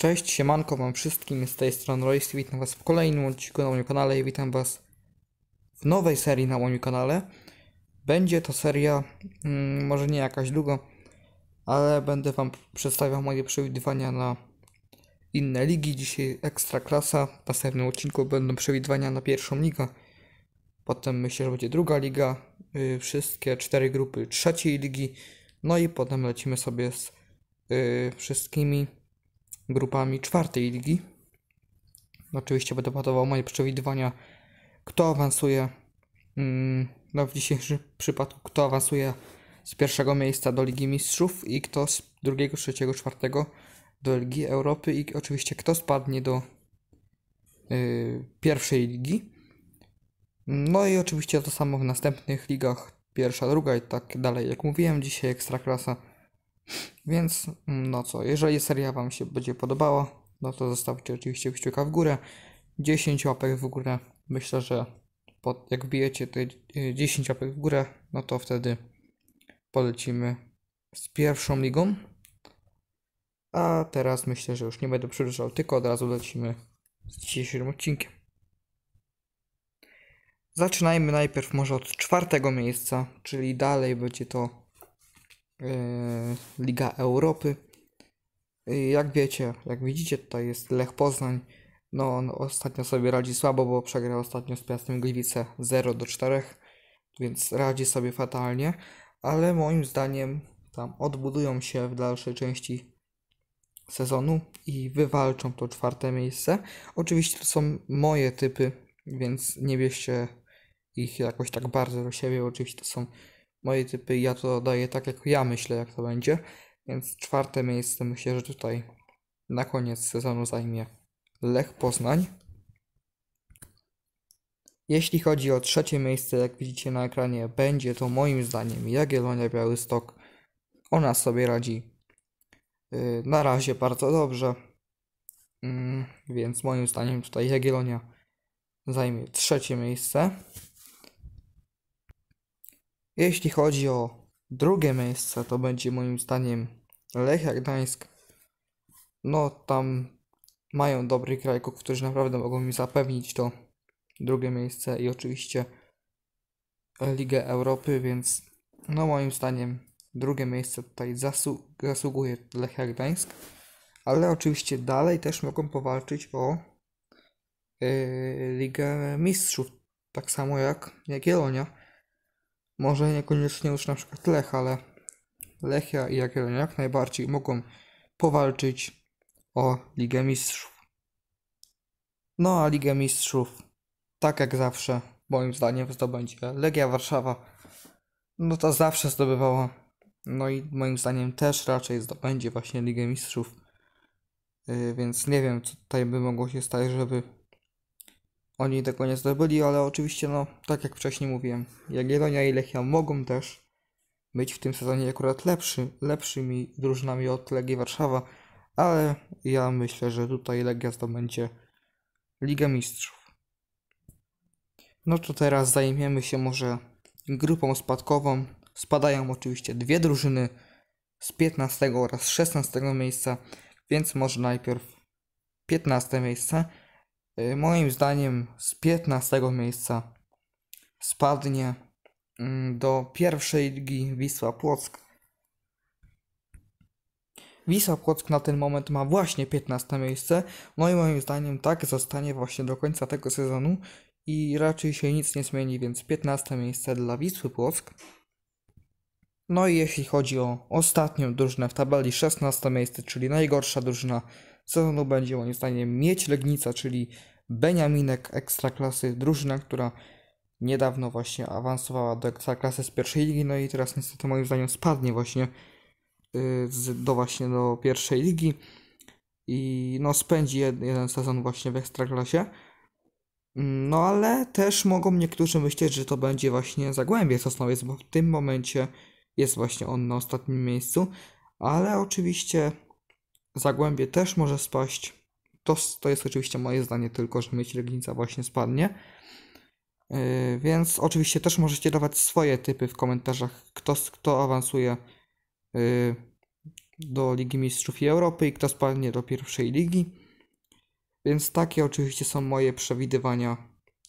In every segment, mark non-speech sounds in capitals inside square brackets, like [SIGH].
Cześć, siemanko wam wszystkim, z tej strony Royce, witam was w kolejnym odcinku na moim kanale i witam was w nowej serii na moim kanale. Będzie to seria, mm, może nie jakaś długo, ale będę wam przedstawiał moje przewidywania na inne ligi. Dzisiaj Ekstraklasa, w następnym odcinku będą przewidywania na pierwszą ligę. Potem myślę, że będzie druga liga, y, wszystkie cztery grupy trzeciej ligi. No i potem lecimy sobie z y, wszystkimi grupami czwartej ligi. Oczywiście będę podawał moje przewidywania, kto awansuje, mm, no w dzisiejszym [LAUGHS] przypadku, kto awansuje z pierwszego miejsca do Ligi Mistrzów i kto z drugiego, trzeciego, czwartego do Ligi Europy i oczywiście kto spadnie do y, pierwszej ligi. No i oczywiście to samo w następnych ligach, pierwsza, druga i tak dalej. Jak mówiłem dzisiaj, Ekstraklasa więc mm, no co, jeżeli seria Wam się będzie podobała, no to zostawcie oczywiście kciuka w górę. 10 łapek w górę. Myślę, że pod, jak bijecie te 10 e, łapek w górę, no to wtedy polecimy z pierwszą ligą. A teraz myślę, że już nie będę przedłużał, tylko od razu lecimy z dzisiejszym odcinkiem. Zaczynajmy najpierw może od czwartego miejsca, czyli dalej będzie to Yy, Liga Europy. Jak wiecie, jak widzicie, tutaj jest Lech Poznań. No, on ostatnio sobie radzi słabo, bo przegrał ostatnio z Piastem Gliwice 0 do 4, więc radzi sobie fatalnie, ale moim zdaniem tam odbudują się w dalszej części sezonu i wywalczą to czwarte miejsce. Oczywiście to są moje typy, więc nie bierzcie ich jakoś tak bardzo do siebie. Oczywiście to są moje typy ja to daję tak, jak ja myślę, jak to będzie. Więc czwarte miejsce myślę, że tutaj na koniec sezonu zajmie Lech Poznań. Jeśli chodzi o trzecie miejsce, jak widzicie na ekranie, będzie to moim zdaniem Jagiellonia Białystok. Ona sobie radzi yy, na razie bardzo dobrze. Yy, więc moim zdaniem tutaj Jagiellonia zajmie trzecie miejsce. Jeśli chodzi o drugie miejsce, to będzie moim zdaniem Lechia Gdańsk. No tam mają dobrych krajków, którzy naprawdę mogą mi zapewnić to drugie miejsce i oczywiście Ligę Europy, więc no moim zdaniem drugie miejsce tutaj zasługuje Lechia Gdańsk. Ale oczywiście dalej też mogą powalczyć o yy, Ligę Mistrzów, tak samo jak Jagiellonia może niekoniecznie już na przykład Lech, ale Lechia i Jagiellonia jak najbardziej mogą powalczyć o Ligę Mistrzów. No a Ligę Mistrzów, tak jak zawsze, moim zdaniem zdobędzie Legia Warszawa. No ta zawsze zdobywała. No i moim zdaniem też raczej zdobędzie właśnie Ligę Mistrzów. Yy, więc nie wiem, co tutaj by mogło się stać, żeby oni tego nie zdobyli, ale oczywiście, no, tak jak wcześniej mówiłem, Jagiellonia i Lechia mogą też być w tym sezonie akurat lepszy, lepszymi drużynami od Legii Warszawa, ale ja myślę, że tutaj Legia zdobędzie Ligę Mistrzów. No to teraz zajmiemy się może grupą spadkową. Spadają oczywiście dwie drużyny z 15 oraz 16 miejsca, więc może najpierw 15 miejsce. Y, moim zdaniem z 15 miejsca spadnie mm, do pierwszej ligi Wisła Płock. Wisła Płock na ten moment ma właśnie 15 miejsce, no i moim zdaniem tak zostanie właśnie do końca tego sezonu i raczej się nic nie zmieni, więc 15 miejsce dla Wisły Płock. No i jeśli chodzi o ostatnią drużynę w tabeli, 16 miejsce, czyli najgorsza drużyna sezonu będzie moim zdaniem mieć Legnica, czyli Beniaminek Ekstraklasy, drużyna, która niedawno właśnie awansowała do Ekstraklasy z pierwszej ligi, no i teraz niestety moim zdaniem spadnie właśnie y, do właśnie do pierwszej ligi i no spędzi jeden sezon właśnie w Ekstraklasie. No ale też mogą niektórzy myśleć, że to będzie właśnie Zagłębie Sosnowiec, bo w tym momencie jest właśnie on na ostatnim miejscu, ale oczywiście Zagłębie też może spaść to, to jest oczywiście moje zdanie tylko, że myśl Legnica właśnie spadnie. Yy, więc oczywiście też możecie dawać swoje typy w komentarzach, kto, kto awansuje yy, do Ligi Mistrzów i Europy i kto spadnie do pierwszej ligi. Więc takie oczywiście są moje przewidywania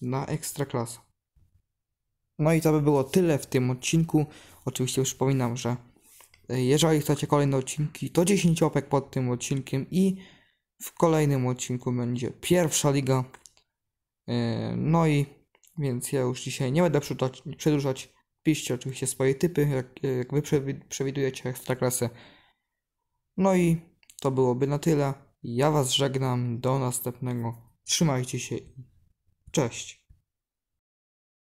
na Ekstraklasę. No i to by było tyle w tym odcinku. Oczywiście przypominam, że yy, jeżeli chcecie kolejne odcinki, to 10 opek pod tym odcinkiem i w kolejnym odcinku będzie pierwsza liga. E, no i więc ja już dzisiaj nie będę przedłużać. Piszcie oczywiście swoje typy, jak, jak wy przewidujecie ekstraklasę. No i to byłoby na tyle. Ja was żegnam. Do następnego. Trzymajcie się. Cześć.